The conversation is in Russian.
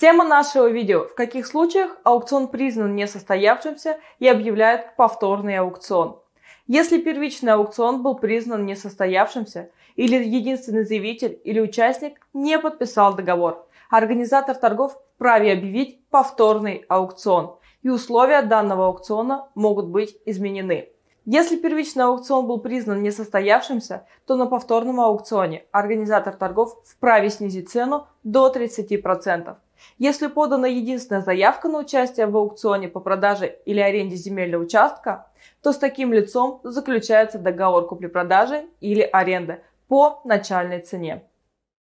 Тема нашего видео – в каких случаях аукцион признан несостоявшимся и объявляет повторный аукцион. Если первичный аукцион был признан несостоявшимся или единственный заявитель или участник не подписал договор, организатор торгов вправе объявить повторный аукцион, и условия данного аукциона могут быть изменены. Если первичный аукцион был признан несостоявшимся, то на повторном аукционе организатор торгов вправе снизить цену до 30%. Если подана единственная заявка на участие в аукционе по продаже или аренде земельного участка, то с таким лицом заключается договор купли-продажи или аренды по начальной цене.